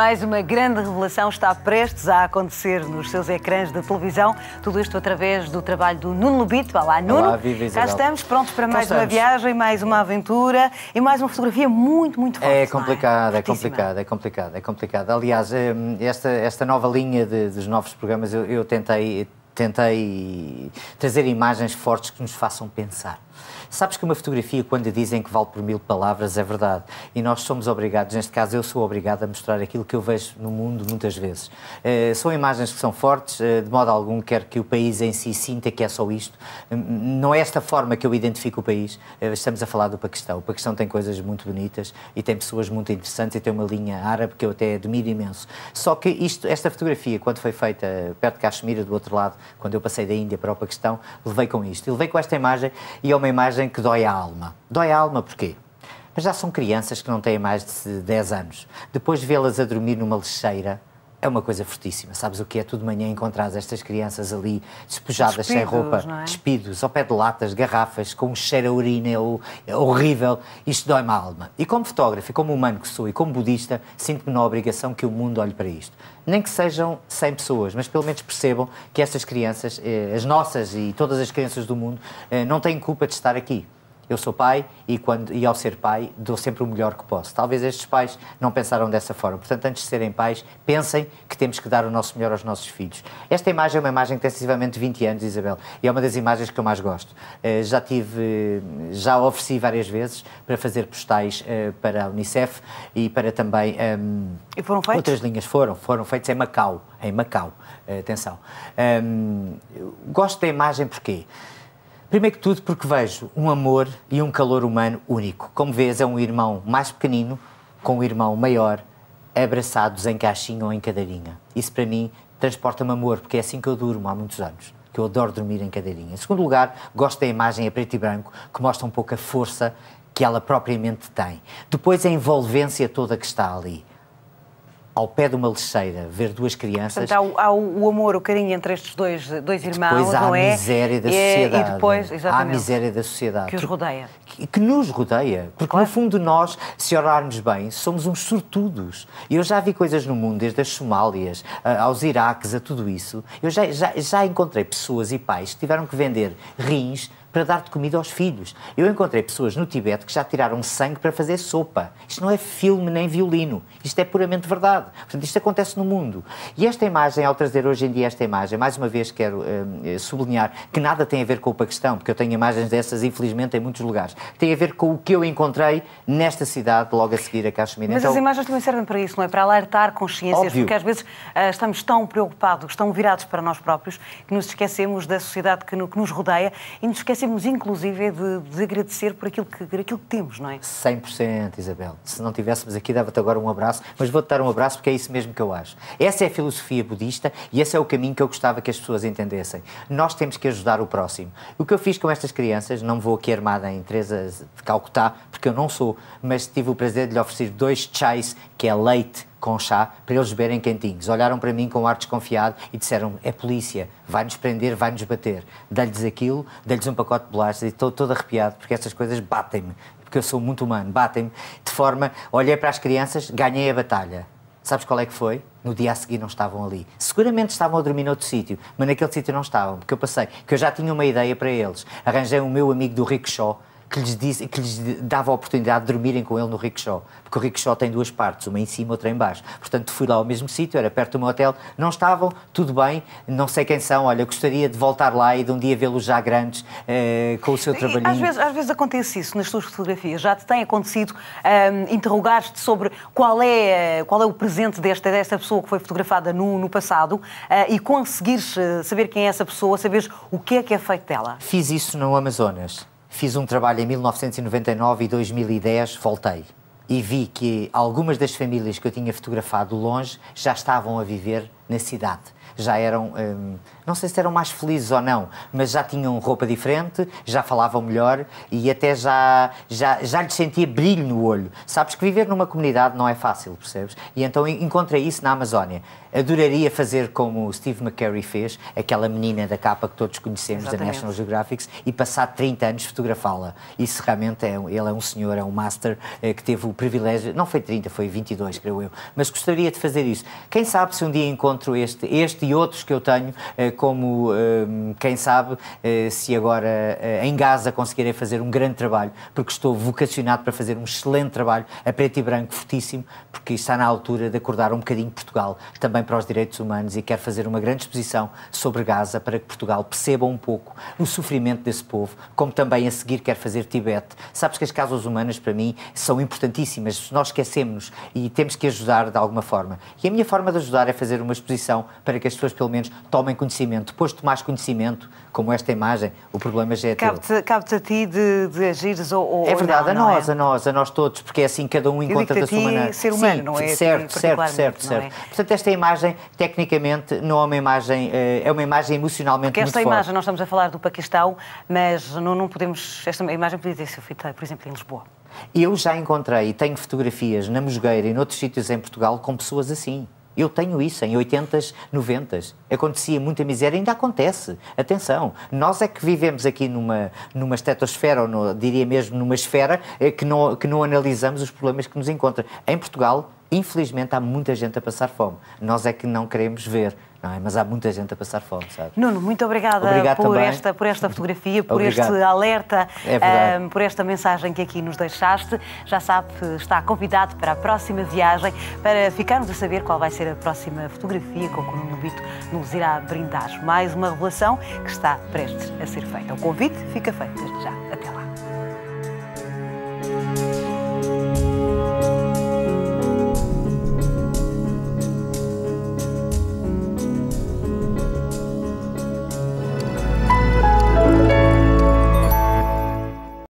Mais uma grande revelação está prestes a acontecer nos seus ecrãs de televisão. Tudo isto através do trabalho do Nuno Lubito. Olá, Nuno. Olá, viva Cá estamos prontos para mais uma viagem, mais uma aventura e mais uma fotografia muito, muito forte. É, é? complicado, é? é complicado, é complicado, é complicado. Aliás, hum, esta, esta nova linha de, dos novos programas eu, eu tentei tentei trazer imagens fortes que nos façam pensar. Sabes que uma fotografia, quando dizem que vale por mil palavras, é verdade. E nós somos obrigados, neste caso eu sou obrigado a mostrar aquilo que eu vejo no mundo muitas vezes. Uh, são imagens que são fortes, uh, de modo algum quero que o país em si sinta que é só isto. Uh, não é esta forma que eu identifico o país. Eh, estamos a falar do Paquistão. O Paquistão tem coisas muito bonitas e tem pessoas muito interessantes e tem uma linha árabe que eu até admiro imenso. Só que isto, esta fotografia, quando foi feita perto de Cachemira, do outro lado, quando eu passei da Índia para o Paquistão, levei com isto. E levei com esta imagem e é uma imagem que dói a alma. Dói a alma porquê? Mas já são crianças que não têm mais de 10 anos. Depois vê-las a dormir numa lixeira, é uma coisa fortíssima. Sabes o que é? Tu de manhã encontrar estas crianças ali despojadas, despidos, sem roupa, é? despidos, ao pé de latas, garrafas, com um cheiro a urina é horrível. Isto dói-me a alma. E como fotógrafo, como humano que sou, e como budista, sinto-me na obrigação que o mundo olhe para isto. Nem que sejam 100 pessoas, mas pelo menos percebam que estas crianças, eh, as nossas e todas as crianças do mundo, eh, não têm culpa de estar aqui eu sou pai e, quando, e ao ser pai dou sempre o melhor que posso. Talvez estes pais não pensaram dessa forma. Portanto, antes de serem pais, pensem que temos que dar o nosso melhor aos nossos filhos. Esta imagem é uma imagem que tem excessivamente 20 anos, Isabel, e é uma das imagens que eu mais gosto. Eh, já tive, já ofereci várias vezes para fazer postais eh, para a Unicef e para também ehm, e foram feitos? outras linhas. Foram, foram feitos em Macau, em Macau, eh, atenção. Ehm, gosto da imagem porque Primeiro que tudo, porque vejo um amor e um calor humano único. Como vês, é um irmão mais pequenino com um irmão maior, abraçados em caixinha ou em cadeirinha. Isso para mim transporta-me amor, porque é assim que eu durmo há muitos anos que eu adoro dormir em cadeirinha. Em segundo lugar, gosto da imagem a preto e branco, que mostra um pouco a força que ela propriamente tem. Depois, a envolvência toda que está ali ao pé de uma lixeira, ver duas crianças. Portanto, há, há o, amor, o carinho entre estes dois, dois irmãos, é? é, depois há não é? a miséria da sociedade. E, e depois, exatamente. Há a miséria da sociedade. Que os rodeia. Que, que nos rodeia. Porque, claro. no fundo, nós, se orarmos bem, somos uns sortudos. Eu já vi coisas no mundo, desde as Somálias aos Iraques, a tudo isso. Eu já, já, já encontrei pessoas e pais que tiveram que vender rins para dar de comida aos filhos. Eu encontrei pessoas no Tibete que já tiraram sangue para fazer sopa. Isto não é filme nem violino. Isto é puramente verdade. Portanto, isto acontece no mundo. E esta imagem, ao trazer hoje em dia esta imagem, mais uma vez quero eh, sublinhar que nada tem a ver com o Paquistão, porque eu tenho imagens dessas, infelizmente, em muitos lugares. Tem a ver com o que eu encontrei nesta cidade, logo a seguir a Cachemira. Mas então, as imagens também servem para isso, não é? Para alertar consciências, óbvio. porque às vezes eh, estamos tão preocupados, tão virados para nós próprios, que nos esquecemos da sociedade que, no, que nos rodeia e nos esquecemos esquecemos, inclusive, de, de agradecer por aquilo, que, por aquilo que temos, não é? 100%, Isabel. Se não tivéssemos aqui, dava-te agora um abraço, mas vou-te dar um abraço porque é isso mesmo que eu acho. Essa é a filosofia budista e esse é o caminho que eu gostava que as pessoas entendessem. Nós temos que ajudar o próximo. O que eu fiz com estas crianças, não vou aqui armada em Teresa de Calcutá, porque eu não sou, mas tive o prazer de lhe oferecer dois chais, que é leite com chá para eles beberem quentinhos. Olharam para mim com um ar desconfiado e disseram: é polícia, vai-nos prender, vai-nos bater. Dá-lhes aquilo, dá-lhes um pacote de bolachas e estou todo arrepiado porque estas coisas batem-me, porque eu sou muito humano, batem-me. De forma, olhei para as crianças, ganhei a batalha. Sabes qual é que foi? No dia a seguir não estavam ali. Seguramente estavam a dormir noutro sítio, mas naquele sítio não estavam, porque eu passei, que eu já tinha uma ideia para eles. Arranjei o meu amigo do show que lhes, que lhes dava a oportunidade de dormirem com ele no rickshaw, porque o rickshaw tem duas partes, uma em cima, outra em baixo. Portanto, fui lá ao mesmo sítio, era perto do meu hotel, não estavam, tudo bem, não sei quem são, olha, gostaria de voltar lá e de um dia vê-los já grandes, eh, com o seu trabalhinho. às vezes, às vezes acontece isso nas suas fotografias, já te tem acontecido um, ehm, interrogar-te sobre qual é, eh, qual é o presente desta, desta pessoa que foi fotografada no, no passado uh, e conseguires saber quem é essa pessoa, saberes o que é que é feito dela. Fiz isso no Amazonas. Fiz um trabalho em 1999 e 2010, voltei e vi que algumas das famílias que eu tinha fotografado longe já estavam a viver na cidade. Já eram, hum, não sei se eram mais felizes ou não, mas já tinham roupa diferente, já falavam melhor e até já, já, já lhes sentia brilho no olho. Sabes que viver numa comunidade não é fácil, percebes? E então encontrei isso na Amazónia. Adoraria fazer como o Steve McCurry fez, aquela menina da capa que todos conhecemos Exatamente. da National Geographic, e passar 30 anos fotografá-la. Isso realmente é, ele é um senhor, é um master é, que teve o privilégio, não foi 30, foi 22, creio eu, mas gostaria de fazer isso. Quem sabe se um dia encontro este, este e outros que eu tenho, é, como ehm, quem sabe eh, se agora em Gaza conseguirei fazer um grande trabalho, porque estou vocacionado para fazer um excelente trabalho a preto e branco, fortíssimo, porque está na altura de acordar um bocadinho Portugal também também para os direitos humanos e quer fazer uma grande exposição sobre Gaza para que Portugal perceba um pouco o sofrimento desse povo, como também a seguir quer fazer Tibete. Sabes que as causas humanas, para mim, são importantíssimas, nós esquecemos e temos que ajudar de alguma forma. E a minha forma de ajudar é fazer uma exposição para que as pessoas, pelo menos, tomem conhecimento. Depois de mais conhecimento, como esta imagem, o problema já é cabe teu. Cabe-te a ti de, de agires ou, ou É verdade, não, a nós, é? a nós, a nós todos, porque é assim cada um encontra da sua maneira. ser humano, Sim, não é? Certo, certo, certo, certo. É? Portanto, esta imagem imagem, tecnicamente, não é uma imagem, eh, é uma imagem emocionalmente Porque muito esta forte. imagem, nós estamos a falar do Paquistão, mas não, não podemos, esta imagem podia ser feita, por exemplo, em Lisboa. Eu já encontrei, tenho fotografias na Mosgueira e noutros sítios em Portugal com pessoas assim. Eu tenho isso em 80s, 90s. Acontecia muita miséria, ainda acontece. Atenção, nós é que vivemos aqui numa, numa estetosfera, ou no, diria mesmo numa esfera, eh, que não, que não analisamos os problemas que nos encontram. Em Portugal, Infelizmente há muita gente a passar fome. Nós é que não queremos ver, não é? Mas há muita gente a passar fome, sabe? Nuno, muito obrigada por, esta, por esta fotografia, por este alerta, é um, por esta mensagem que aqui nos deixaste. Já sabe, está convidado para a próxima viagem, para ficarmos a saber qual vai ser a próxima fotografia com que o Nuno Bito nos irá brindar. Mais uma revelação que está prestes a ser feita. O convite fica feito desde já. Até lá.